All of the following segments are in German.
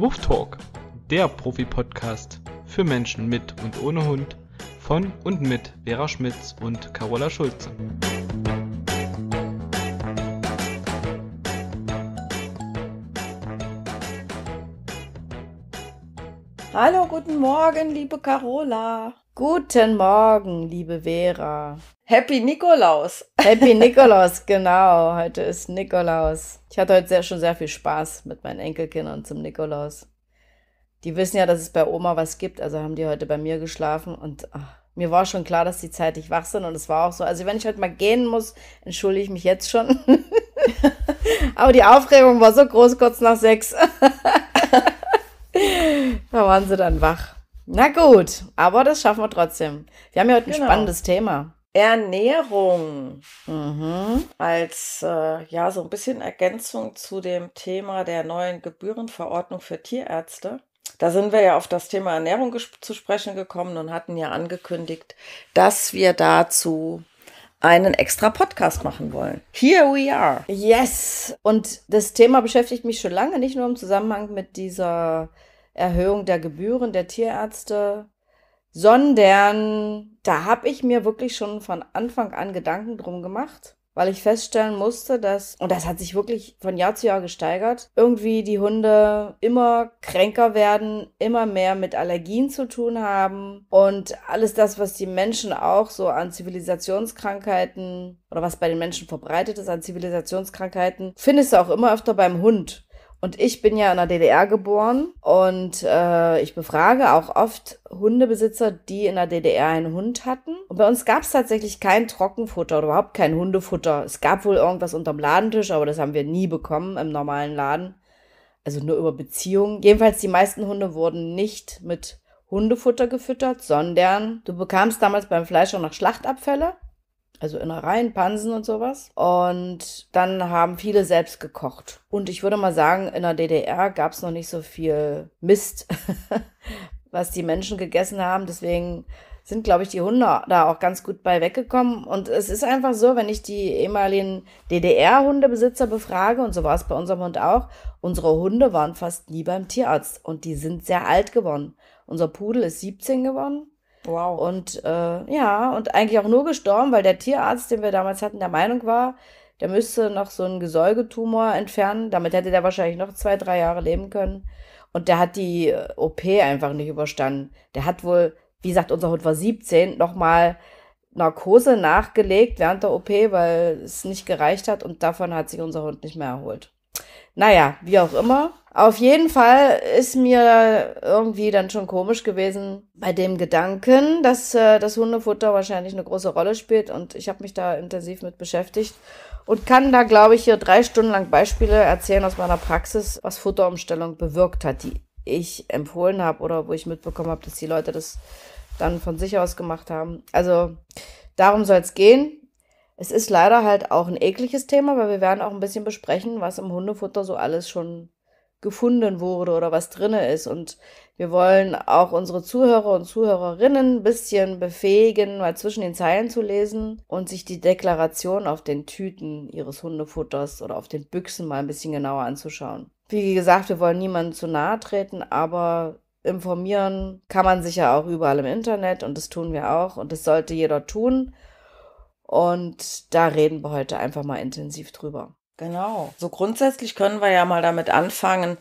Wurf Talk, der Profi-Podcast für Menschen mit und ohne Hund von und mit Vera Schmitz und Carola Schulze. Hallo, guten Morgen, liebe Carola. Guten Morgen, liebe Vera. Happy Nikolaus. Happy Nikolaus, genau. Heute ist Nikolaus. Ich hatte heute sehr, schon sehr viel Spaß mit meinen Enkelkindern zum Nikolaus. Die wissen ja, dass es bei Oma was gibt, also haben die heute bei mir geschlafen und ach, mir war schon klar, dass die zeitig wach sind und es war auch so. Also wenn ich heute mal gehen muss, entschuldige ich mich jetzt schon. Aber die Aufregung war so groß kurz nach sechs. da waren sie dann wach. Na gut, aber das schaffen wir trotzdem. Wir haben ja heute ein genau. spannendes Thema. Ernährung mhm. als äh, ja so ein bisschen Ergänzung zu dem Thema der neuen Gebührenverordnung für Tierärzte. Da sind wir ja auf das Thema Ernährung zu sprechen gekommen und hatten ja angekündigt, dass wir dazu einen extra Podcast machen wollen. Here we are. Yes. Und das Thema beschäftigt mich schon lange, nicht nur im Zusammenhang mit dieser äh, Erhöhung der Gebühren der Tierärzte, sondern da habe ich mir wirklich schon von Anfang an Gedanken drum gemacht, weil ich feststellen musste, dass, und das hat sich wirklich von Jahr zu Jahr gesteigert, irgendwie die Hunde immer kränker werden, immer mehr mit Allergien zu tun haben und alles das, was die Menschen auch so an Zivilisationskrankheiten oder was bei den Menschen verbreitet ist an Zivilisationskrankheiten, findest du auch immer öfter beim Hund. Und ich bin ja in der DDR geboren und äh, ich befrage auch oft Hundebesitzer, die in der DDR einen Hund hatten. Und bei uns gab es tatsächlich kein Trockenfutter oder überhaupt kein Hundefutter. Es gab wohl irgendwas unterm Ladentisch, aber das haben wir nie bekommen im normalen Laden. Also nur über Beziehungen. Jedenfalls die meisten Hunde wurden nicht mit Hundefutter gefüttert, sondern du bekamst damals beim Fleischer noch Schlachtabfälle also Innereien, Pansen und sowas. Und dann haben viele selbst gekocht. Und ich würde mal sagen, in der DDR gab es noch nicht so viel Mist, was die Menschen gegessen haben. Deswegen sind, glaube ich, die Hunde da auch ganz gut bei weggekommen. Und es ist einfach so, wenn ich die ehemaligen DDR-Hundebesitzer befrage, und so war es bei unserem Hund auch, unsere Hunde waren fast nie beim Tierarzt und die sind sehr alt geworden. Unser Pudel ist 17 geworden Wow. Und äh, ja, und eigentlich auch nur gestorben, weil der Tierarzt, den wir damals hatten, der Meinung war, der müsste noch so einen Gesäugetumor entfernen. Damit hätte der wahrscheinlich noch zwei, drei Jahre leben können. Und der hat die äh, OP einfach nicht überstanden. Der hat wohl, wie gesagt, unser Hund war 17, nochmal Narkose nachgelegt während der OP, weil es nicht gereicht hat. Und davon hat sich unser Hund nicht mehr erholt. Naja, wie auch immer. Auf jeden Fall ist mir irgendwie dann schon komisch gewesen bei dem Gedanken, dass äh, das Hundefutter wahrscheinlich eine große Rolle spielt und ich habe mich da intensiv mit beschäftigt und kann da, glaube ich, hier drei Stunden lang Beispiele erzählen aus meiner Praxis, was Futterumstellung bewirkt hat, die ich empfohlen habe oder wo ich mitbekommen habe, dass die Leute das dann von sich aus gemacht haben. Also darum soll es gehen. Es ist leider halt auch ein ekliges Thema, weil wir werden auch ein bisschen besprechen, was im Hundefutter so alles schon gefunden wurde oder was drinne ist. Und wir wollen auch unsere Zuhörer und Zuhörerinnen ein bisschen befähigen, mal zwischen den Zeilen zu lesen und sich die Deklaration auf den Tüten ihres Hundefutters oder auf den Büchsen mal ein bisschen genauer anzuschauen. Wie gesagt, wir wollen niemandem zu nahe treten, aber informieren kann man sich ja auch überall im Internet und das tun wir auch und das sollte jeder tun. Und da reden wir heute einfach mal intensiv drüber. Genau. So grundsätzlich können wir ja mal damit anfangen,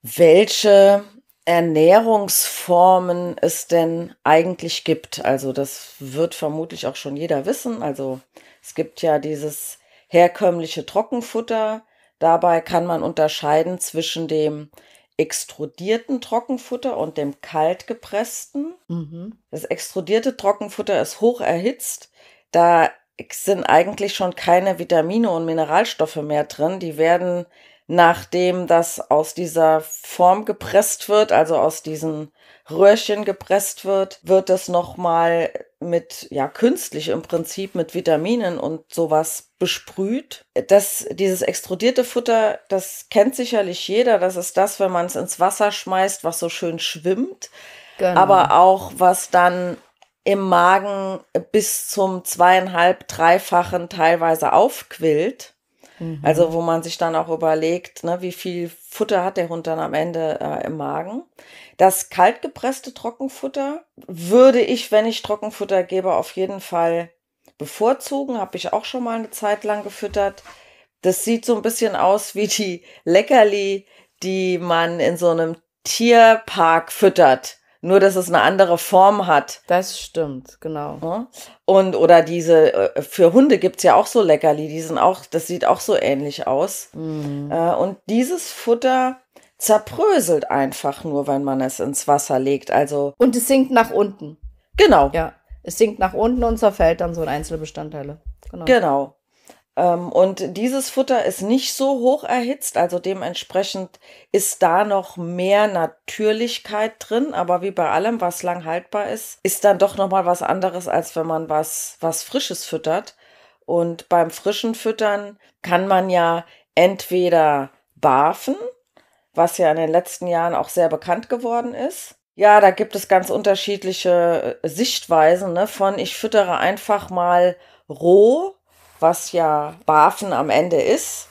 welche Ernährungsformen es denn eigentlich gibt. Also das wird vermutlich auch schon jeder wissen. Also es gibt ja dieses herkömmliche Trockenfutter. Dabei kann man unterscheiden zwischen dem extrudierten Trockenfutter und dem kaltgepressten. Mhm. Das extrudierte Trockenfutter ist hoch erhitzt, da sind eigentlich schon keine Vitamine und Mineralstoffe mehr drin. Die werden, nachdem das aus dieser Form gepresst wird, also aus diesen Röhrchen gepresst wird, wird das nochmal mit, ja, künstlich im Prinzip mit Vitaminen und sowas besprüht. Das, dieses extrudierte Futter, das kennt sicherlich jeder. Das ist das, wenn man es ins Wasser schmeißt, was so schön schwimmt. Genau. Aber auch was dann im Magen bis zum zweieinhalb, dreifachen teilweise aufquillt. Mhm. Also wo man sich dann auch überlegt, ne, wie viel Futter hat der Hund dann am Ende äh, im Magen. Das kaltgepresste Trockenfutter würde ich, wenn ich Trockenfutter gebe, auf jeden Fall bevorzugen. Habe ich auch schon mal eine Zeit lang gefüttert. Das sieht so ein bisschen aus wie die Leckerli, die man in so einem Tierpark füttert. Nur, dass es eine andere Form hat. Das stimmt, genau. Und, oder diese, äh, für Hunde gibt es ja auch so Leckerli, die sind auch, das sieht auch so ähnlich aus. Mhm. Äh, und dieses Futter zerbröselt einfach nur, wenn man es ins Wasser legt. Also. Und es sinkt nach unten. Genau. Ja. Es sinkt nach unten und zerfällt dann so in Einzelbestandteile. Genau. genau. Ähm, und dieses Futter ist nicht so hoch erhitzt, also dementsprechend ist da noch mehr Natürlichkeit drin. Aber wie bei allem, was lang haltbar ist, ist dann doch nochmal was anderes, als wenn man was, was Frisches füttert. Und beim frischen Füttern kann man ja entweder barfen, was ja in den letzten Jahren auch sehr bekannt geworden ist. Ja, da gibt es ganz unterschiedliche äh, Sichtweisen ne? von ich füttere einfach mal roh was ja Bafen am Ende ist.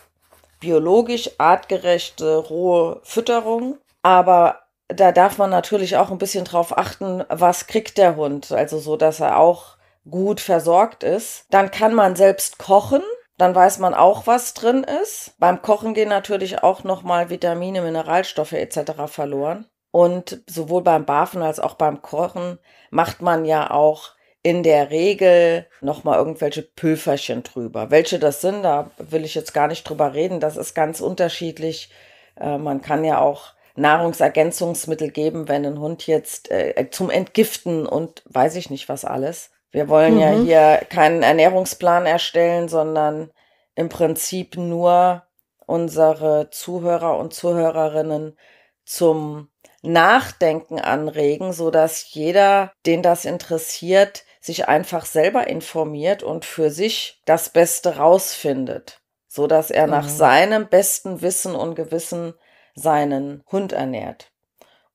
Biologisch artgerechte, rohe Fütterung. Aber da darf man natürlich auch ein bisschen drauf achten, was kriegt der Hund. Also so, dass er auch gut versorgt ist. Dann kann man selbst kochen. Dann weiß man auch, was drin ist. Beim Kochen gehen natürlich auch nochmal Vitamine, Mineralstoffe etc. verloren. Und sowohl beim Bafen als auch beim Kochen macht man ja auch in der Regel nochmal irgendwelche Pülferchen drüber. Welche das sind, da will ich jetzt gar nicht drüber reden. Das ist ganz unterschiedlich. Äh, man kann ja auch Nahrungsergänzungsmittel geben, wenn ein Hund jetzt äh, zum Entgiften und weiß ich nicht was alles. Wir wollen mhm. ja hier keinen Ernährungsplan erstellen, sondern im Prinzip nur unsere Zuhörer und Zuhörerinnen zum Nachdenken anregen, so dass jeder, den das interessiert, sich einfach selber informiert und für sich das Beste rausfindet, so dass er mhm. nach seinem besten Wissen und Gewissen seinen Hund ernährt.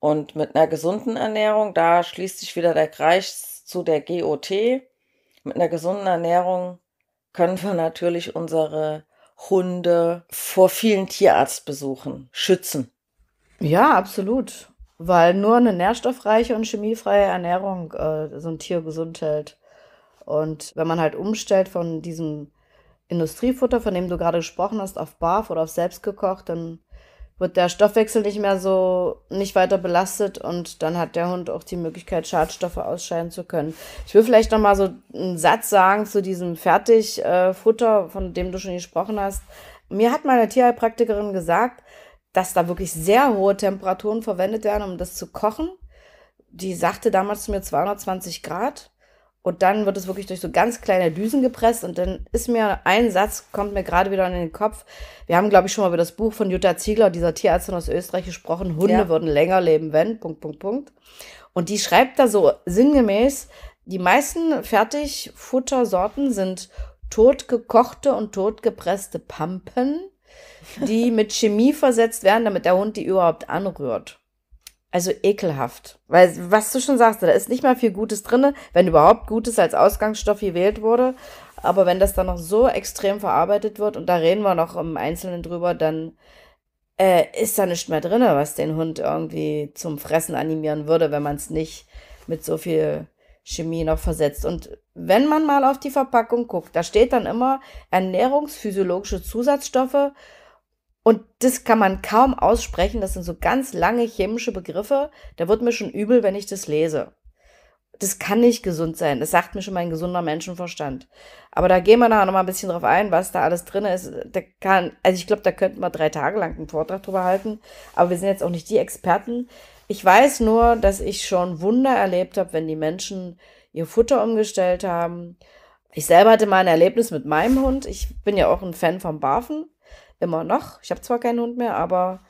Und mit einer gesunden Ernährung, da schließt sich wieder der Kreis zu der GOT. Mit einer gesunden Ernährung können wir natürlich unsere Hunde vor vielen Tierarztbesuchen schützen. Ja, absolut weil nur eine nährstoffreiche und chemiefreie Ernährung äh, so ein Tier gesund hält. Und wenn man halt umstellt von diesem Industriefutter, von dem du gerade gesprochen hast, auf Barf oder auf selbstgekocht, dann wird der Stoffwechsel nicht mehr so nicht weiter belastet und dann hat der Hund auch die Möglichkeit, Schadstoffe ausscheiden zu können. Ich will vielleicht nochmal so einen Satz sagen zu diesem Fertigfutter, äh, von dem du schon gesprochen hast. Mir hat meine Tierheilpraktikerin gesagt, dass da wirklich sehr hohe Temperaturen verwendet werden, um das zu kochen. Die sagte damals zu mir 220 Grad. Und dann wird es wirklich durch so ganz kleine Düsen gepresst. Und dann ist mir ein Satz, kommt mir gerade wieder in den Kopf. Wir haben, glaube ich, schon mal über das Buch von Jutta Ziegler, dieser Tierärztin aus Österreich, gesprochen. Hunde ja. würden länger leben, wenn. Punkt, Punkt, Punkt. Und die schreibt da so sinngemäß, die meisten Fertigfuttersorten sind totgekochte und totgepresste Pampen die mit Chemie versetzt werden, damit der Hund die überhaupt anrührt. Also ekelhaft. Weil, was du schon sagst, da ist nicht mal viel Gutes drin, wenn überhaupt Gutes als Ausgangsstoff gewählt wurde. Aber wenn das dann noch so extrem verarbeitet wird, und da reden wir noch im Einzelnen drüber, dann äh, ist da nichts mehr drin, was den Hund irgendwie zum Fressen animieren würde, wenn man es nicht mit so viel Chemie noch versetzt. Und wenn man mal auf die Verpackung guckt, da steht dann immer ernährungsphysiologische Zusatzstoffe und das kann man kaum aussprechen. Das sind so ganz lange chemische Begriffe. Da wird mir schon übel, wenn ich das lese. Das kann nicht gesund sein. Das sagt mir schon mein gesunder Menschenverstand. Aber da gehen wir nachher nochmal ein bisschen drauf ein, was da alles drin ist. Da kann, also ich glaube, da könnten wir drei Tage lang einen Vortrag drüber halten. Aber wir sind jetzt auch nicht die Experten. Ich weiß nur, dass ich schon Wunder erlebt habe, wenn die Menschen ihr Futter umgestellt haben. Ich selber hatte mal ein Erlebnis mit meinem Hund. Ich bin ja auch ein Fan vom Barfen. Immer noch. Ich habe zwar keinen Hund mehr, aber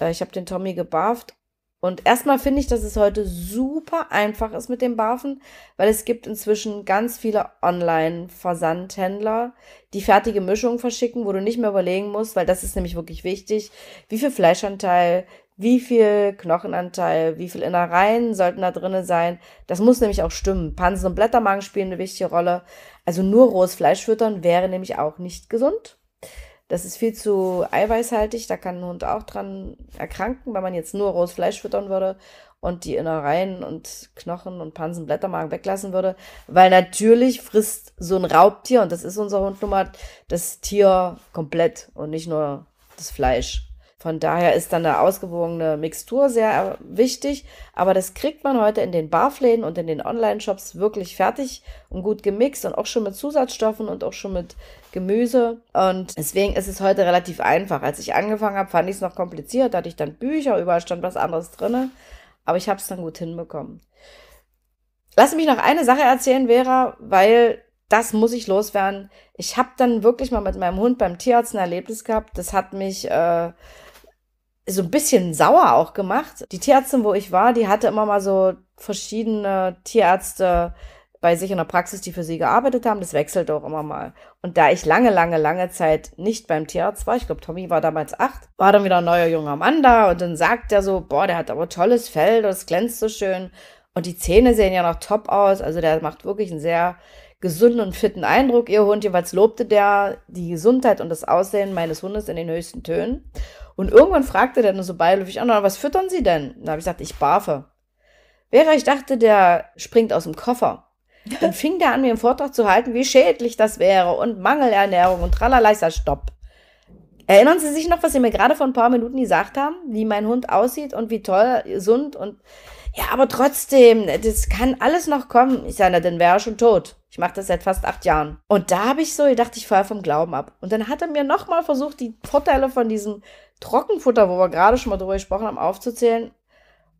äh, ich habe den Tommy gebarft. Und erstmal finde ich, dass es heute super einfach ist mit dem Barfen, weil es gibt inzwischen ganz viele Online-Versandhändler, die fertige Mischungen verschicken, wo du nicht mehr überlegen musst, weil das ist nämlich wirklich wichtig, wie viel Fleischanteil, wie viel Knochenanteil, wie viel Innereien sollten da drin sein. Das muss nämlich auch stimmen. Pansen und Blättermagen spielen eine wichtige Rolle. Also nur rohes Fleisch füttern wäre nämlich auch nicht gesund. Das ist viel zu eiweißhaltig, da kann ein Hund auch dran erkranken, wenn man jetzt nur rohes Fleisch füttern würde und die Innereien und Knochen und Pansenblättermagen weglassen würde. Weil natürlich frisst so ein Raubtier, und das ist unser Hund nun mal, das Tier komplett und nicht nur das Fleisch. Von daher ist dann eine ausgewogene Mixtur sehr äh, wichtig. Aber das kriegt man heute in den Barfläden und in den Online-Shops wirklich fertig und gut gemixt und auch schon mit Zusatzstoffen und auch schon mit Gemüse. Und deswegen ist es heute relativ einfach. Als ich angefangen habe, fand ich es noch kompliziert. Da hatte ich dann Bücher, überall stand was anderes drin. Aber ich habe es dann gut hinbekommen. Lass mich noch eine Sache erzählen, Vera, weil das muss ich loswerden. Ich habe dann wirklich mal mit meinem Hund beim Tierarzt ein Erlebnis gehabt. Das hat mich äh, so ein bisschen sauer auch gemacht. Die Tierärztin, wo ich war, die hatte immer mal so verschiedene Tierärzte bei sich in der Praxis, die für sie gearbeitet haben. Das wechselt auch immer mal. Und da ich lange, lange, lange Zeit nicht beim Tierarzt war, ich glaube, Tommy war damals acht, war dann wieder ein neuer junger Mann da und dann sagt er so, boah, der hat aber tolles Fell, das glänzt so schön. Und die Zähne sehen ja noch top aus. Also der macht wirklich einen sehr gesunden und fitten Eindruck, ihr Hund. Jeweils lobte der die Gesundheit und das Aussehen meines Hundes in den höchsten Tönen. Und irgendwann fragte der dann so beiläufig an, ah, was füttern Sie denn? Da habe ich gesagt, ich barfe. Wäre ich dachte, der springt aus dem Koffer. Dann fing der an, mir einen Vortrag zu halten, wie schädlich das wäre und Mangelernährung und tralala, stopp. Erinnern Sie sich noch, was Sie mir gerade vor ein paar Minuten gesagt haben, wie mein Hund aussieht und wie toll, gesund und ja, aber trotzdem, das kann alles noch kommen. Ich sage, na, dann wäre er schon tot. Ich mache das seit fast acht Jahren. Und da habe ich so gedacht, ich fahre vom Glauben ab. Und dann hat er mir nochmal versucht, die Vorteile von diesem Trockenfutter, wo wir gerade schon mal drüber gesprochen haben, aufzuzählen.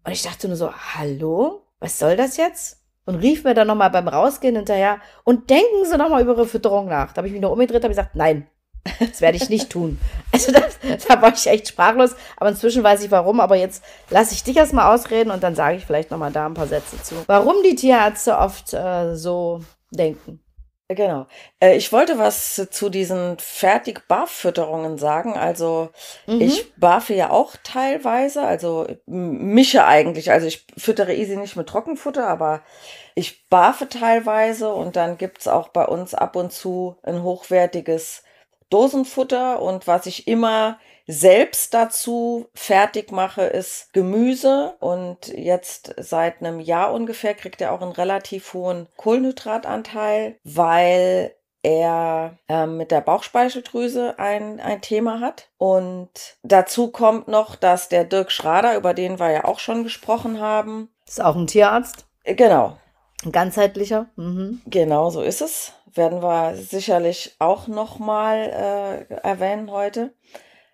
Und ich dachte nur so, hallo, was soll das jetzt? und rief mir dann nochmal beim Rausgehen hinterher und denken Sie nochmal über Ihre Fütterung nach. Da habe ich mich noch umgedreht und gesagt, nein, das werde ich nicht tun. Also das, da war ich echt sprachlos, aber inzwischen weiß ich warum. Aber jetzt lasse ich dich erstmal ausreden und dann sage ich vielleicht nochmal da ein paar Sätze zu. Warum die Tierärzte oft äh, so denken. Genau. Äh, ich wollte was zu diesen Fertig-Barf-Fütterungen sagen. Also mhm. ich barfe ja auch teilweise, also mische eigentlich. Also ich füttere Easy nicht mit Trockenfutter, aber ich barfe teilweise und dann gibt's auch bei uns ab und zu ein hochwertiges Dosenfutter und was ich immer selbst dazu fertig mache, ist Gemüse. Und jetzt seit einem Jahr ungefähr kriegt er auch einen relativ hohen Kohlenhydratanteil, weil er äh, mit der Bauchspeicheldrüse ein, ein Thema hat. Und dazu kommt noch, dass der Dirk Schrader, über den wir ja auch schon gesprochen haben. Ist auch ein Tierarzt. Äh, genau. Ein ganzheitlicher. Mhm. Genau so ist es. Werden wir sicherlich auch nochmal äh, erwähnen heute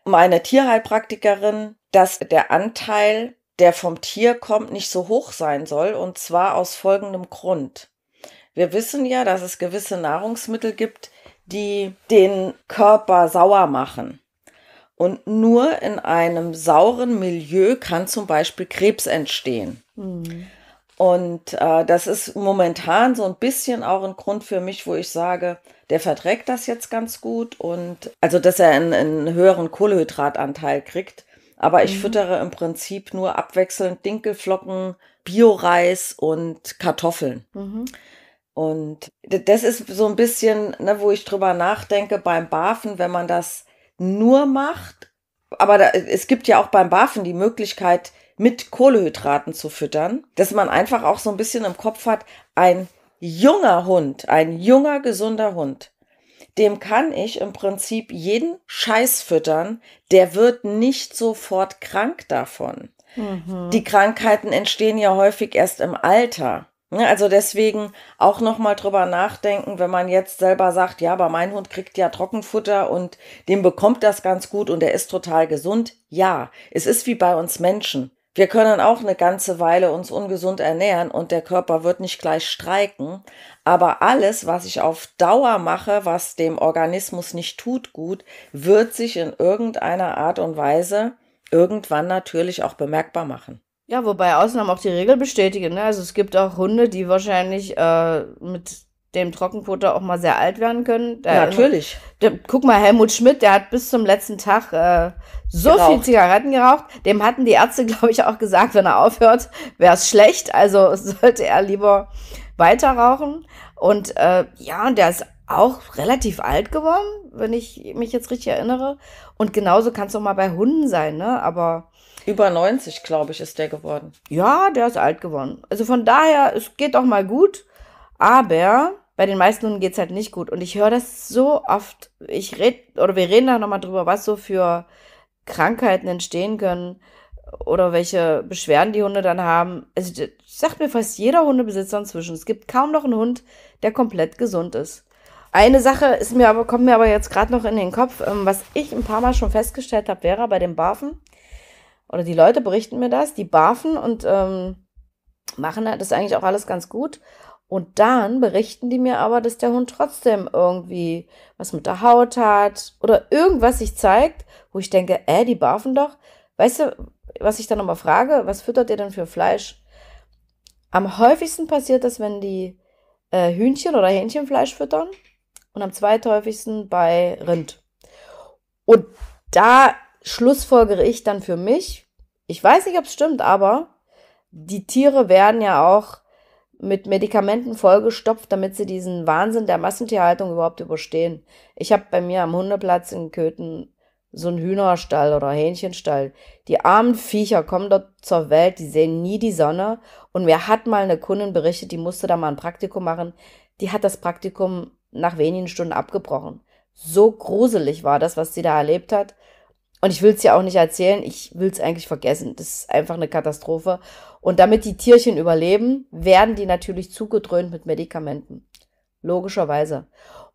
meiner Tierheilpraktikerin, dass der Anteil, der vom Tier kommt, nicht so hoch sein soll. Und zwar aus folgendem Grund. Wir wissen ja, dass es gewisse Nahrungsmittel gibt, die den Körper sauer machen. Und nur in einem sauren Milieu kann zum Beispiel Krebs entstehen. Mhm. Und äh, das ist momentan so ein bisschen auch ein Grund für mich, wo ich sage, der verträgt das jetzt ganz gut und also, dass er einen, einen höheren Kohlehydratanteil kriegt. Aber ich mhm. füttere im Prinzip nur abwechselnd Dinkelflocken, Bioreis und Kartoffeln. Mhm. Und das ist so ein bisschen, ne, wo ich drüber nachdenke beim Bafen, wenn man das nur macht. Aber da, es gibt ja auch beim Bafen die Möglichkeit, mit Kohlehydraten zu füttern, dass man einfach auch so ein bisschen im Kopf hat, ein junger Hund, ein junger, gesunder Hund, dem kann ich im Prinzip jeden Scheiß füttern, der wird nicht sofort krank davon. Mhm. Die Krankheiten entstehen ja häufig erst im Alter. Ne? Also deswegen auch nochmal drüber nachdenken, wenn man jetzt selber sagt, ja, aber mein Hund kriegt ja Trockenfutter und dem bekommt das ganz gut und er ist total gesund. Ja, es ist wie bei uns Menschen. Wir können auch eine ganze Weile uns ungesund ernähren und der Körper wird nicht gleich streiken. Aber alles, was ich auf Dauer mache, was dem Organismus nicht tut gut, wird sich in irgendeiner Art und Weise irgendwann natürlich auch bemerkbar machen. Ja, wobei Ausnahmen auch die Regel bestätigen. Ne? Also es gibt auch Hunde, die wahrscheinlich äh, mit dem Trockenfutter auch mal sehr alt werden können. Der, Natürlich. Der, guck mal, Helmut Schmidt, der hat bis zum letzten Tag äh, so geraucht. viel Zigaretten geraucht. Dem hatten die Ärzte, glaube ich, auch gesagt, wenn er aufhört, wäre es schlecht. Also sollte er lieber weiter rauchen. Und äh, ja, der ist auch relativ alt geworden, wenn ich mich jetzt richtig erinnere. Und genauso kann es auch mal bei Hunden sein, ne? Aber. Über 90, glaube ich, ist der geworden. Ja, der ist alt geworden. Also von daher, es geht doch mal gut. Aber bei den meisten Hunden geht's halt nicht gut. Und ich höre das so oft. Ich rede, oder wir reden da nochmal drüber, was so für Krankheiten entstehen können oder welche Beschwerden die Hunde dann haben. Also, das sagt mir fast jeder Hundebesitzer inzwischen. Es gibt kaum noch einen Hund, der komplett gesund ist. Eine Sache ist mir aber, kommt mir aber jetzt gerade noch in den Kopf, ähm, was ich ein paar Mal schon festgestellt habe, wäre bei den Barfen. Oder die Leute berichten mir das, die barfen und ähm, machen das eigentlich auch alles ganz gut. Und dann berichten die mir aber, dass der Hund trotzdem irgendwie was mit der Haut hat oder irgendwas sich zeigt, wo ich denke, äh, die barfen doch. Weißt du, was ich dann nochmal frage, was füttert ihr denn für Fleisch? Am häufigsten passiert das, wenn die äh, Hühnchen oder Hähnchenfleisch füttern und am zweithäufigsten bei Rind. Und da schlussfolgere ich dann für mich, ich weiß nicht, ob es stimmt, aber die Tiere werden ja auch mit Medikamenten vollgestopft, damit sie diesen Wahnsinn der Massentierhaltung überhaupt überstehen. Ich habe bei mir am Hundeplatz in Köthen so einen Hühnerstall oder Hähnchenstall. Die armen Viecher kommen dort zur Welt, die sehen nie die Sonne. Und mir hat mal eine Kundin berichtet, die musste da mal ein Praktikum machen. Die hat das Praktikum nach wenigen Stunden abgebrochen. So gruselig war das, was sie da erlebt hat. Und ich will es ja auch nicht erzählen, ich will es eigentlich vergessen. Das ist einfach eine Katastrophe. Und damit die Tierchen überleben, werden die natürlich zugedröhnt mit Medikamenten. Logischerweise.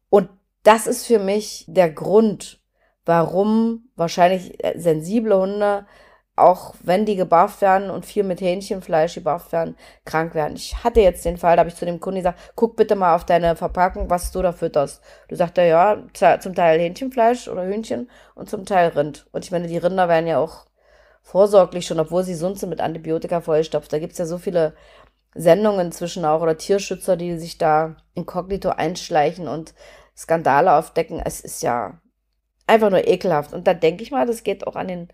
Und das ist für mich der Grund, warum wahrscheinlich äh, sensible Hunde auch wenn die gebufft werden und viel mit Hähnchenfleisch gebufft werden, krank werden. Ich hatte jetzt den Fall, da habe ich zu dem Kunden gesagt, guck bitte mal auf deine Verpackung, was du da fütterst. Du sagst ja, ja, zum Teil Hähnchenfleisch oder Hühnchen und zum Teil Rind. Und ich meine, die Rinder werden ja auch vorsorglich schon, obwohl sie sonst mit Antibiotika vollstopft. Da gibt es ja so viele Sendungen inzwischen auch oder Tierschützer, die sich da inkognito einschleichen und Skandale aufdecken. Es ist ja einfach nur ekelhaft. Und da denke ich mal, das geht auch an den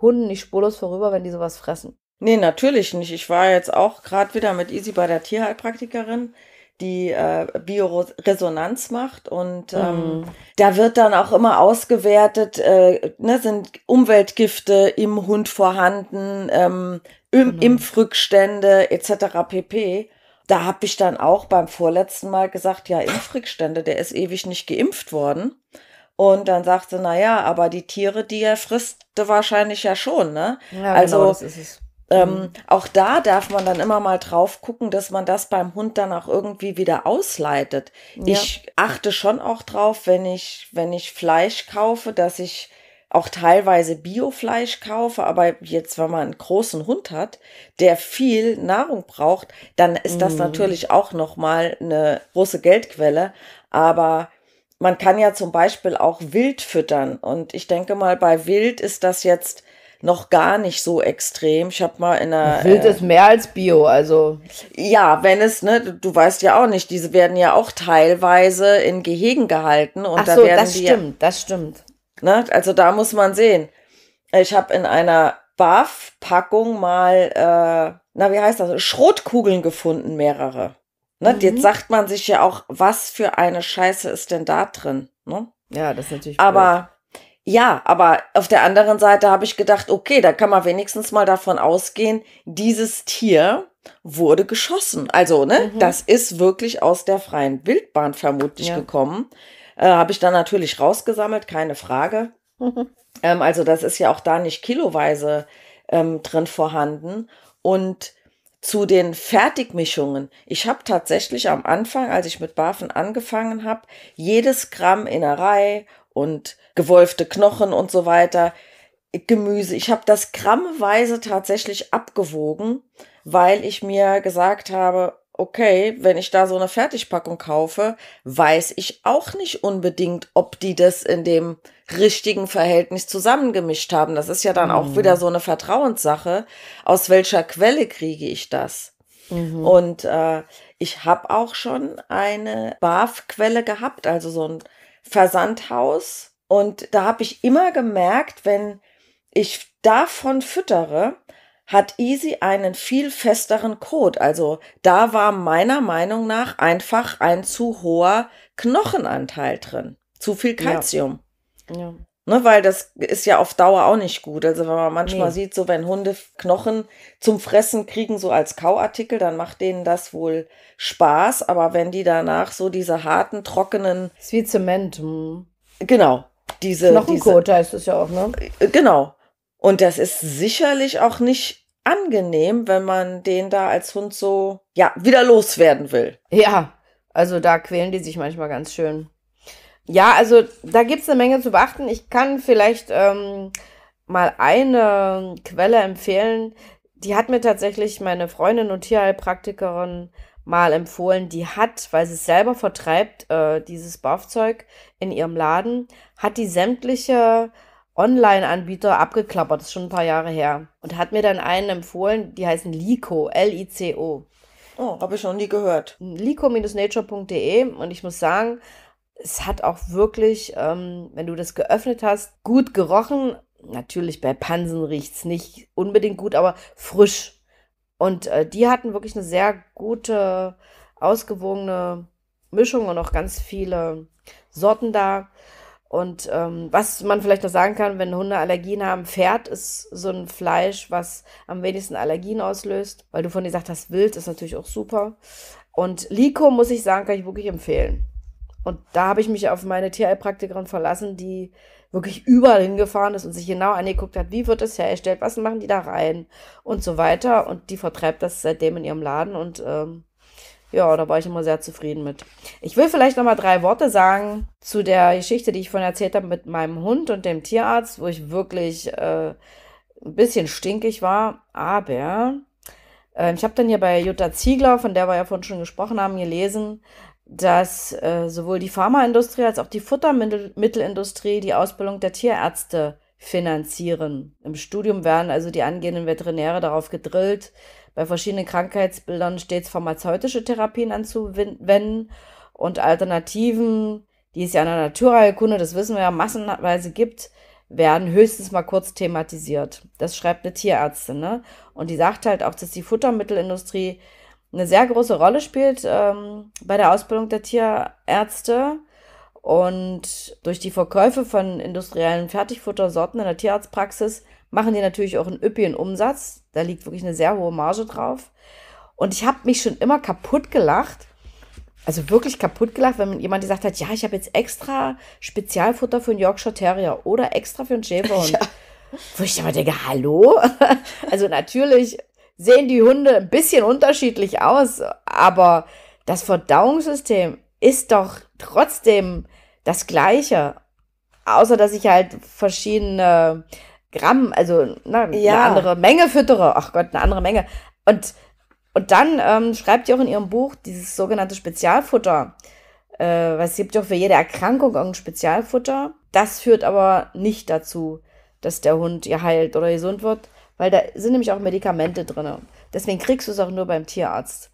Hunden nicht spurlos vorüber, wenn die sowas fressen? Nee, natürlich nicht. Ich war jetzt auch gerade wieder mit Easy bei der Tierheilpraktikerin die äh, Bioresonanz macht und mhm. ähm, mhm. da wird dann auch immer ausgewertet, äh, ne, sind Umweltgifte im Hund vorhanden, ähm, im, genau. Impfrückstände etc. pp. Da habe ich dann auch beim vorletzten Mal gesagt, ja, Impfrückstände, der ist ewig nicht geimpft worden. Und dann sagte, naja, aber die Tiere, die er frisst, wahrscheinlich ja schon, ne? Ja, genau, also, genau, das ist es. Ähm, mhm. auch da darf man dann immer mal drauf gucken, dass man das beim Hund dann auch irgendwie wieder ausleitet. Ja. Ich achte schon auch drauf, wenn ich, wenn ich Fleisch kaufe, dass ich auch teilweise Biofleisch kaufe, aber jetzt, wenn man einen großen Hund hat, der viel Nahrung braucht, dann ist das mm. natürlich auch nochmal eine große Geldquelle. Aber man kann ja zum Beispiel auch Wild füttern. Und ich denke mal, bei Wild ist das jetzt noch gar nicht so extrem. Ich habe mal in einer. Wild äh, ist mehr als Bio, also. Ja, wenn es, ne, du, weißt ja auch nicht, diese werden ja auch teilweise in Gehegen gehalten. Und Ach da so, werden das die, stimmt, das stimmt. Ne, also da muss man sehen. Ich habe in einer Buff-Packung mal, äh, na, wie heißt das? Schrotkugeln gefunden, mehrere. Ne? Mhm. Jetzt sagt man sich ja auch, was für eine Scheiße ist denn da drin? Ne? Ja, das ist natürlich. Aber blöd. ja, aber auf der anderen Seite habe ich gedacht, okay, da kann man wenigstens mal davon ausgehen, dieses Tier wurde geschossen. Also, ne, mhm. das ist wirklich aus der freien Wildbahn vermutlich ja. gekommen. Äh, habe ich dann natürlich rausgesammelt, keine Frage. Mhm. Ähm, also, das ist ja auch da nicht kiloweise ähm, drin vorhanden. Und zu den Fertigmischungen. Ich habe tatsächlich am Anfang, als ich mit Bafen angefangen habe, jedes Gramm Innerei und gewolfte Knochen und so weiter, Gemüse, ich habe das grammweise tatsächlich abgewogen, weil ich mir gesagt habe, okay, wenn ich da so eine Fertigpackung kaufe, weiß ich auch nicht unbedingt, ob die das in dem richtigen Verhältnis zusammengemischt haben. Das ist ja dann mhm. auch wieder hm. so eine Vertrauenssache. Aus welcher Quelle kriege ich das? Mhm. Und äh, ich habe auch schon eine BAF-Quelle gehabt, also so ein Versandhaus. Und da habe ich immer gemerkt, wenn ich davon füttere, hat Easy einen viel festeren Code. Also da war meiner Meinung nach einfach ein zu hoher Knochenanteil drin. Zu viel Kalzium. Ja. ja. Ne, weil das ist ja auf Dauer auch nicht gut. Also wenn man manchmal nee. sieht, so wenn Hunde Knochen zum Fressen kriegen, so als Kauartikel, dann macht denen das wohl Spaß. Aber wenn die danach so diese harten, trockenen... Das ist wie Zement. Hm. Genau. Diese, Knochenkot diese, heißt es ja auch, ne? Äh, genau. Und das ist sicherlich auch nicht angenehm, wenn man den da als Hund so, ja, wieder loswerden will. Ja, also da quälen die sich manchmal ganz schön. Ja, also da gibt es eine Menge zu beachten. Ich kann vielleicht ähm, mal eine Quelle empfehlen. Die hat mir tatsächlich meine Freundin und Tierheilpraktikerin mal empfohlen. Die hat, weil sie es selber vertreibt, äh, dieses Baufzeug in ihrem Laden, hat die sämtliche Online-Anbieter abgeklappert, das ist schon ein paar Jahre her. Und hat mir dann einen empfohlen, die heißen Lico, L-I-C-O. Oh, habe ich noch nie gehört. Lico-nature.de und ich muss sagen, es hat auch wirklich, ähm, wenn du das geöffnet hast, gut gerochen. Natürlich bei Pansen riecht es nicht unbedingt gut, aber frisch. Und äh, die hatten wirklich eine sehr gute, ausgewogene Mischung und auch ganz viele Sorten da. Und ähm, was man vielleicht noch sagen kann, wenn Hunde Allergien haben, Pferd ist so ein Fleisch, was am wenigsten Allergien auslöst, weil du von dir gesagt hast, Wild ist natürlich auch super. Und Lico, muss ich sagen, kann ich wirklich empfehlen. Und da habe ich mich auf meine Tierheilpraktikerin verlassen, die wirklich überall hingefahren ist und sich genau angeguckt hat, wie wird das hergestellt, was machen die da rein und so weiter. Und die vertreibt das seitdem in ihrem Laden und ähm, ja, da war ich immer sehr zufrieden mit. Ich will vielleicht nochmal drei Worte sagen zu der Geschichte, die ich vorhin erzählt habe mit meinem Hund und dem Tierarzt, wo ich wirklich äh, ein bisschen stinkig war. Aber äh, ich habe dann hier bei Jutta Ziegler, von der wir ja vorhin schon gesprochen haben, gelesen, dass äh, sowohl die Pharmaindustrie als auch die Futtermittelindustrie die Ausbildung der Tierärzte finanzieren. Im Studium werden also die angehenden Veterinäre darauf gedrillt, bei verschiedenen Krankheitsbildern stets pharmazeutische Therapien anzuwenden und Alternativen, die es ja in der Naturheilkunde, das wissen wir ja, massenweise gibt, werden höchstens mal kurz thematisiert. Das schreibt eine Tierärztin. Ne? Und die sagt halt auch, dass die Futtermittelindustrie eine sehr große Rolle spielt ähm, bei der Ausbildung der Tierärzte. Und durch die Verkäufe von industriellen Fertigfuttersorten in der Tierarztpraxis machen die natürlich auch einen üppigen Umsatz. Da liegt wirklich eine sehr hohe Marge drauf. Und ich habe mich schon immer kaputt gelacht. Also wirklich kaputt gelacht, wenn jemand gesagt hat, ja, ich habe jetzt extra Spezialfutter für einen Yorkshire Terrier oder extra für einen Schäferhund. Ja. Wo ich aber denke, hallo? also natürlich sehen die Hunde ein bisschen unterschiedlich aus, aber das Verdauungssystem ist doch trotzdem das gleiche. Außer dass ich halt verschiedene Gramm, also na, ne, ja. eine andere Menge füttere. Ach Gott, eine andere Menge. Und, und dann ähm, schreibt ihr auch in ihrem Buch dieses sogenannte Spezialfutter. Äh, was gibt ja für jede Erkrankung irgendein Spezialfutter. Das führt aber nicht dazu, dass der Hund ihr heilt oder gesund wird, weil da sind nämlich auch Medikamente drin. Deswegen kriegst du es auch nur beim Tierarzt.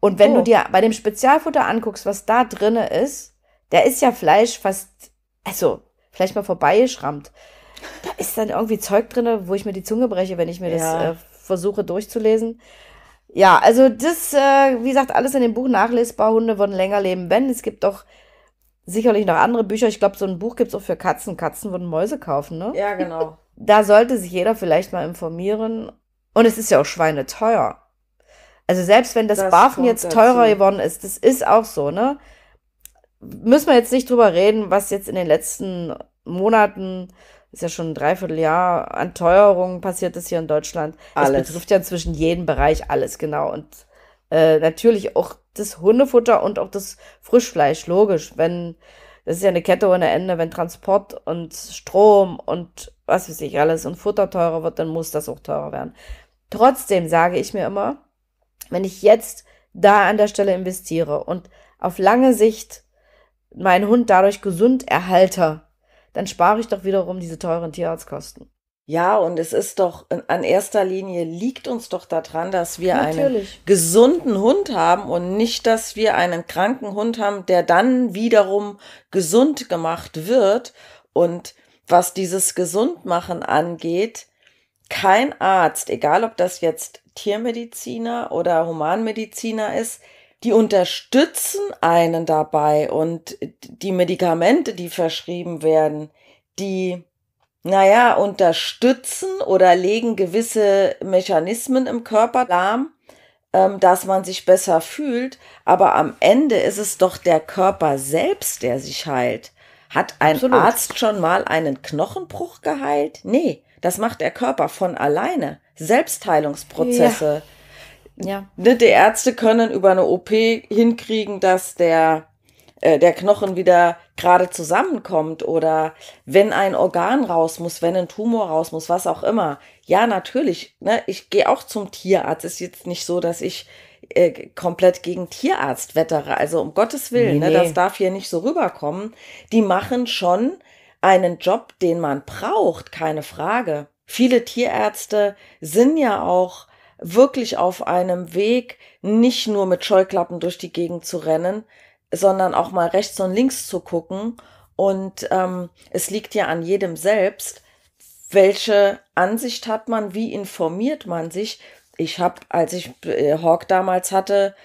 Und wenn oh. du dir bei dem Spezialfutter anguckst, was da drin ist, da ist ja Fleisch fast, also vielleicht mal vorbeigeschrammt da ist dann irgendwie Zeug drin, wo ich mir die Zunge breche, wenn ich mir ja. das äh, versuche durchzulesen. Ja, also das, äh, wie gesagt, alles in dem Buch nachlesbar. Hunde wollen länger leben, wenn. Es gibt doch sicherlich noch andere Bücher. Ich glaube, so ein Buch gibt es auch für Katzen. Katzen würden Mäuse kaufen, ne? Ja, genau. Da sollte sich jeder vielleicht mal informieren. Und es ist ja auch schweineteuer. Also selbst wenn das, das Barfen jetzt teurer dazu. geworden ist, das ist auch so, ne? Müssen wir jetzt nicht drüber reden, was jetzt in den letzten Monaten ist ja schon ein Dreivierteljahr an Teuerungen passiert das hier in Deutschland. Alles. Es betrifft ja inzwischen jeden Bereich alles, genau. Und äh, natürlich auch das Hundefutter und auch das Frischfleisch, logisch. Wenn, das ist ja eine Kette ohne Ende, wenn Transport und Strom und was weiß ich alles und Futter teurer wird, dann muss das auch teurer werden. Trotzdem sage ich mir immer, wenn ich jetzt da an der Stelle investiere und auf lange Sicht meinen Hund dadurch gesund erhalte, dann spare ich doch wiederum diese teuren Tierarztkosten. Ja, und es ist doch äh, an erster Linie liegt uns doch daran, dass wir Natürlich. einen gesunden Hund haben und nicht, dass wir einen kranken Hund haben, der dann wiederum gesund gemacht wird. Und was dieses Gesundmachen angeht, kein Arzt, egal ob das jetzt Tiermediziner oder Humanmediziner ist, die unterstützen einen dabei und die Medikamente, die verschrieben werden, die, naja, unterstützen oder legen gewisse Mechanismen im Körper lahm, dass man sich besser fühlt, aber am Ende ist es doch der Körper selbst, der sich heilt. Hat ein Absolut. Arzt schon mal einen Knochenbruch geheilt? Nee, das macht der Körper von alleine. Selbstheilungsprozesse. Ja ja. Ne, die Ärzte können über eine OP hinkriegen, dass der, äh, der Knochen wieder gerade zusammenkommt oder wenn ein Organ raus muss, wenn ein Tumor raus muss, was auch immer. Ja, natürlich. Ne, ich gehe auch zum Tierarzt. Ist jetzt nicht so, dass ich äh, komplett gegen Tierarzt wettere. Also um Gottes Willen, nee, ne, nee. das darf hier nicht so rüberkommen. Die machen schon einen Job, den man braucht, keine Frage. Viele Tierärzte sind ja auch wirklich auf einem Weg, nicht nur mit Scheuklappen durch die Gegend zu rennen, sondern auch mal rechts und links zu gucken. Und ähm, es liegt ja an jedem selbst, welche Ansicht hat man, wie informiert man sich. Ich habe, als ich äh, Hawk damals hatte,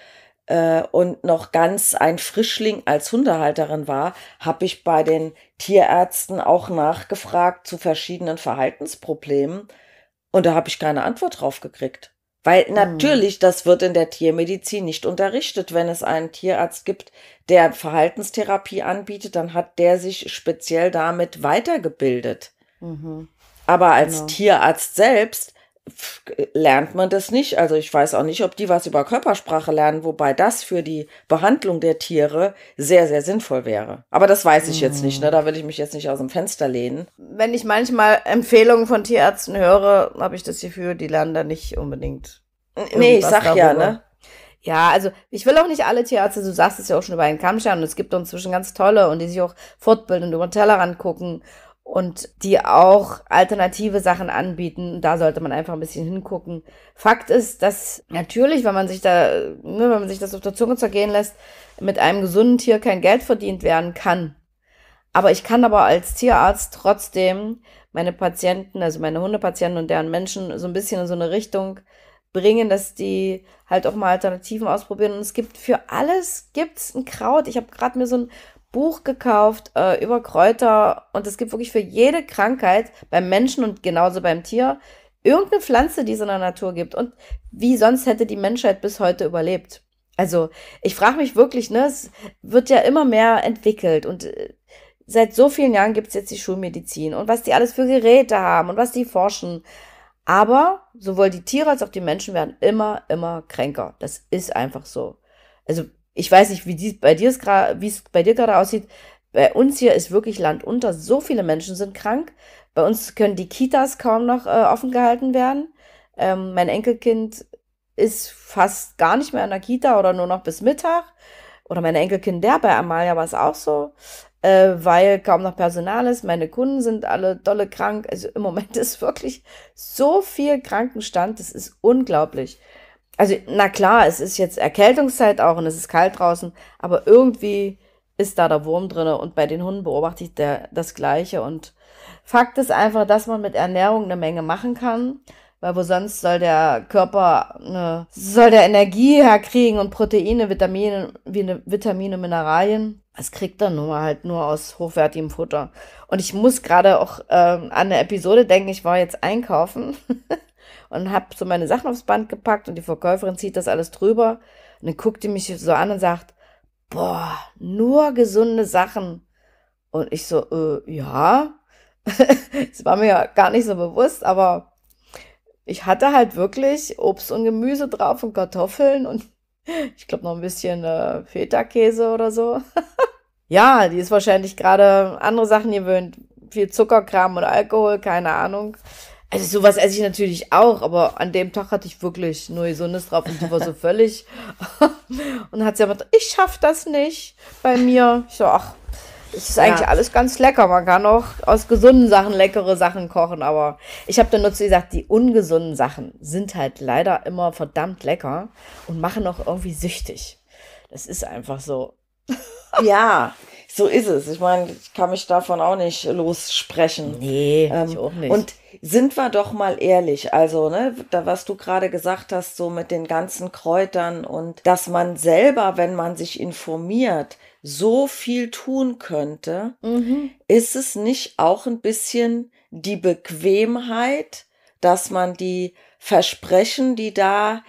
äh, und noch ganz ein Frischling als Hundehalterin war, habe ich bei den Tierärzten auch nachgefragt zu verschiedenen Verhaltensproblemen und da habe ich keine Antwort drauf gekriegt. Weil mhm. natürlich, das wird in der Tiermedizin nicht unterrichtet. Wenn es einen Tierarzt gibt, der Verhaltenstherapie anbietet, dann hat der sich speziell damit weitergebildet. Mhm. Aber als genau. Tierarzt selbst lernt man das nicht. Also ich weiß auch nicht, ob die was über Körpersprache lernen, wobei das für die Behandlung der Tiere sehr, sehr sinnvoll wäre. Aber das weiß ich jetzt nicht, ne? Da will ich mich jetzt nicht aus dem Fenster lehnen. Wenn ich manchmal Empfehlungen von Tierärzten höre, habe ich das Gefühl, die lernen da nicht unbedingt. Nee, ich sag darüber. ja, ne? Ja, also ich will auch nicht alle Tierärzte, du sagst es ja auch schon über einen Kamm scheren und es gibt inzwischen ganz tolle und die sich auch fortbilden und über den Tellerrand gucken und die auch alternative Sachen anbieten. Da sollte man einfach ein bisschen hingucken. Fakt ist, dass natürlich, wenn man sich da, ne, wenn man sich das auf der Zunge zergehen lässt, mit einem gesunden Tier kein Geld verdient werden kann. Aber ich kann aber als Tierarzt trotzdem meine Patienten, also meine Hundepatienten und deren Menschen so ein bisschen in so eine Richtung bringen, dass die halt auch mal Alternativen ausprobieren. Und es gibt für alles gibt's ein Kraut. Ich habe gerade mir so ein Buch gekauft äh, über Kräuter und es gibt wirklich für jede Krankheit beim Menschen und genauso beim Tier irgendeine Pflanze, die es in der Natur gibt. Und wie sonst hätte die Menschheit bis heute überlebt? Also ich frage mich wirklich, ne, es wird ja immer mehr entwickelt und äh, seit so vielen Jahren gibt's jetzt die Schulmedizin und was die alles für Geräte haben und was die forschen. Aber sowohl die Tiere als auch die Menschen werden immer, immer kränker. Das ist einfach so. Also ich weiß nicht, wie dies bei dir wie es bei dir gerade aussieht. Bei uns hier ist wirklich Land unter. So viele Menschen sind krank. Bei uns können die Kitas kaum noch äh, offen gehalten werden. Ähm, mein Enkelkind ist fast gar nicht mehr in der Kita oder nur noch bis Mittag. Oder mein Enkelkind der bei Amalia war es auch so, äh, weil kaum noch Personal ist. Meine Kunden sind alle dolle krank. Also im Moment ist wirklich so viel Krankenstand. Das ist unglaublich also na klar, es ist jetzt Erkältungszeit auch und es ist kalt draußen, aber irgendwie ist da der Wurm drin und bei den Hunden beobachte ich der, das Gleiche und Fakt ist einfach, dass man mit Ernährung eine Menge machen kann, weil wo sonst soll der Körper eine, soll der Energie herkriegen und Proteine, Vitamine, ne, Vitamine, Mineralien. Das kriegt er nur halt nur aus hochwertigem Futter. Und ich muss gerade auch ähm, an eine Episode denken, ich war jetzt einkaufen und habe so meine Sachen aufs Band gepackt und die Verkäuferin zieht das alles drüber. Und dann guckt die mich so an und sagt, boah, nur gesunde Sachen. Und ich so, äh, ja. das war mir ja gar nicht so bewusst, aber ich hatte halt wirklich Obst und Gemüse drauf und Kartoffeln und ich glaube noch ein bisschen äh, Feta-Käse oder so. ja, die ist wahrscheinlich gerade andere Sachen gewöhnt. Viel Zuckerkram und Alkohol, keine Ahnung. Also sowas esse ich natürlich auch, aber an dem Tag hatte ich wirklich nur Sonnes drauf und die war so völlig. und hat sie gesagt, ich schaff das nicht bei mir. Ich so, ach, das ist eigentlich ja. alles ganz lecker. Man kann auch aus gesunden Sachen leckere Sachen kochen, aber ich habe dann nur zu gesagt, die ungesunden Sachen sind halt leider immer verdammt lecker und machen auch irgendwie süchtig. Das ist einfach so. ja, so ist es. Ich meine, ich kann mich davon auch nicht lossprechen. Nee, ähm, ich auch nicht. Und sind wir doch mal ehrlich. Also, ne, da, was du gerade gesagt hast, so mit den ganzen Kräutern und dass man selber, wenn man sich informiert, so viel tun könnte, mhm. ist es nicht auch ein bisschen die Bequemheit, dass man die Versprechen, die da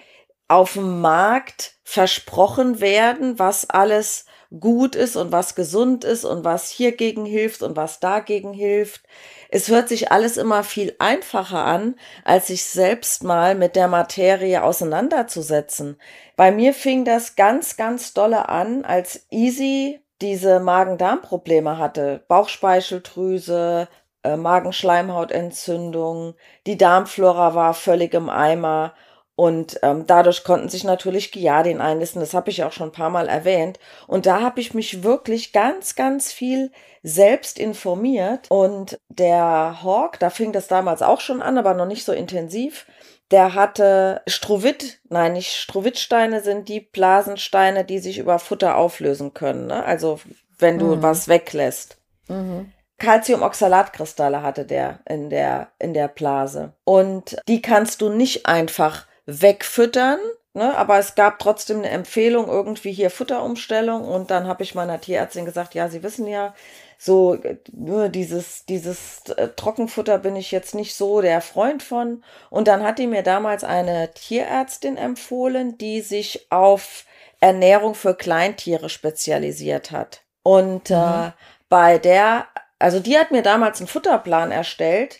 auf dem Markt versprochen werden, was alles gut ist und was gesund ist und was hiergegen hilft und was dagegen hilft. Es hört sich alles immer viel einfacher an, als sich selbst mal mit der Materie auseinanderzusetzen. Bei mir fing das ganz, ganz dolle an, als Easy diese Magen-Darm-Probleme hatte. Bauchspeicheldrüse, äh, Magenschleimhautentzündung, die Darmflora war völlig im Eimer und ähm, dadurch konnten sich natürlich Giardien einlisten. Das habe ich auch schon ein paar Mal erwähnt. Und da habe ich mich wirklich ganz, ganz viel selbst informiert. Und der Hawk, da fing das damals auch schon an, aber noch nicht so intensiv. Der hatte Strovit, nein, nicht Strovittsteine sind die Blasensteine, die sich über Futter auflösen können. Ne? Also wenn du mhm. was weglässt. Mhm. Calciumoxalatkristalle hatte der in der in der Blase und die kannst du nicht einfach wegfüttern. Ne? Aber es gab trotzdem eine Empfehlung, irgendwie hier Futterumstellung. Und dann habe ich meiner Tierärztin gesagt, ja, Sie wissen ja, so äh, nur ne, dieses, dieses äh, Trockenfutter bin ich jetzt nicht so der Freund von. Und dann hat die mir damals eine Tierärztin empfohlen, die sich auf Ernährung für Kleintiere spezialisiert hat. Und äh, mhm. äh, bei der, also die hat mir damals einen Futterplan erstellt,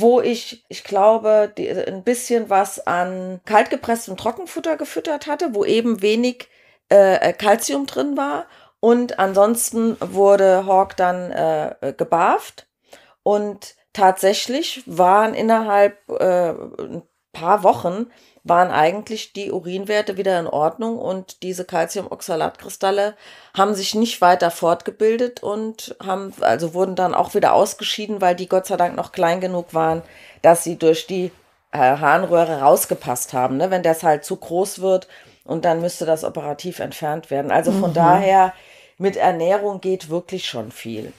wo ich, ich glaube, die, ein bisschen was an kaltgepresstem Trockenfutter gefüttert hatte, wo eben wenig äh, drin war. Und ansonsten wurde Hawk dann äh, gebarft. Und tatsächlich waren innerhalb äh, ein paar Wochen waren eigentlich die Urinwerte wieder in Ordnung und diese Calciumoxalatkristalle haben sich nicht weiter fortgebildet und haben, also wurden dann auch wieder ausgeschieden, weil die Gott sei Dank noch klein genug waren, dass sie durch die äh, Harnröhre rausgepasst haben. Ne? Wenn das halt zu groß wird und dann müsste das operativ entfernt werden. Also von mhm. daher, mit Ernährung geht wirklich schon viel.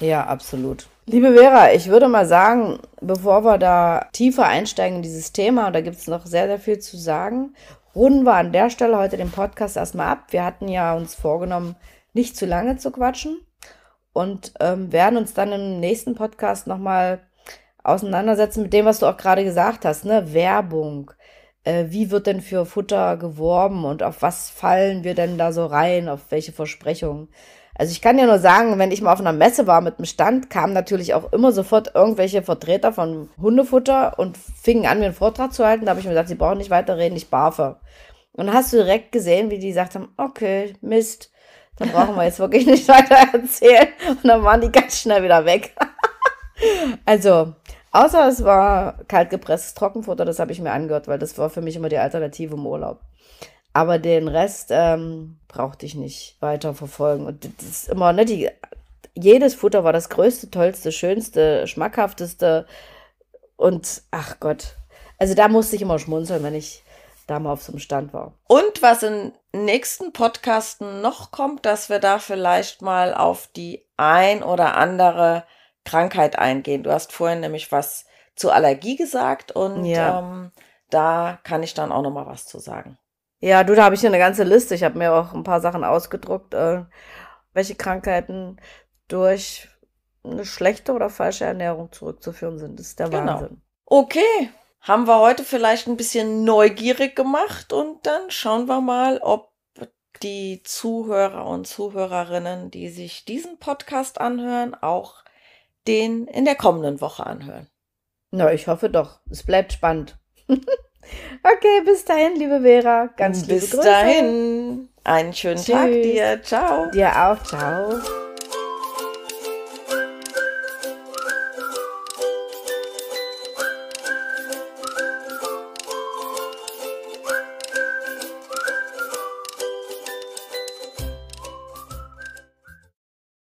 Ja, absolut. Liebe Vera, ich würde mal sagen, bevor wir da tiefer einsteigen in dieses Thema, und da gibt es noch sehr, sehr viel zu sagen, runden wir an der Stelle heute den Podcast erstmal ab. Wir hatten ja uns vorgenommen, nicht zu lange zu quatschen und ähm, werden uns dann im nächsten Podcast nochmal auseinandersetzen mit dem, was du auch gerade gesagt hast, ne? Werbung. Äh, wie wird denn für Futter geworben und auf was fallen wir denn da so rein, auf welche Versprechungen? Also ich kann ja nur sagen, wenn ich mal auf einer Messe war mit dem Stand, kamen natürlich auch immer sofort irgendwelche Vertreter von Hundefutter und fingen an, mir einen Vortrag zu halten. Da habe ich mir gesagt, sie brauchen nicht weiterreden, ich barfe. Und dann hast du direkt gesehen, wie die gesagt haben, okay, Mist, da brauchen wir jetzt wirklich nicht weiter erzählen. Und dann waren die ganz schnell wieder weg. also, außer es war kaltgepresstes Trockenfutter, das habe ich mir angehört, weil das war für mich immer die Alternative im Urlaub. Aber den Rest ähm, brauchte dich nicht weiter verfolgen. Und das ist immer, ne, die, jedes Futter war das größte, tollste, schönste, schmackhafteste. Und ach Gott. Also da musste ich immer schmunzeln, wenn ich da mal auf so einem Stand war. Und was in nächsten Podcasten noch kommt, dass wir da vielleicht mal auf die ein oder andere Krankheit eingehen. Du hast vorhin nämlich was zur Allergie gesagt und ja. ähm, da kann ich dann auch noch mal was zu sagen. Ja, du, da habe ich ja eine ganze Liste. Ich habe mir auch ein paar Sachen ausgedruckt, äh, welche Krankheiten durch eine schlechte oder falsche Ernährung zurückzuführen sind. Das ist der genau. Wahnsinn. Okay, haben wir heute vielleicht ein bisschen neugierig gemacht und dann schauen wir mal, ob die Zuhörer und Zuhörerinnen, die sich diesen Podcast anhören, auch den in der kommenden Woche anhören. Na, ich hoffe doch. Es bleibt spannend. Okay, bis dahin, liebe Vera. Ganz bis liebe Grüße. Bis dahin. Einen schönen Tschüss. Tag dir. Ciao. Dir auch. Ciao.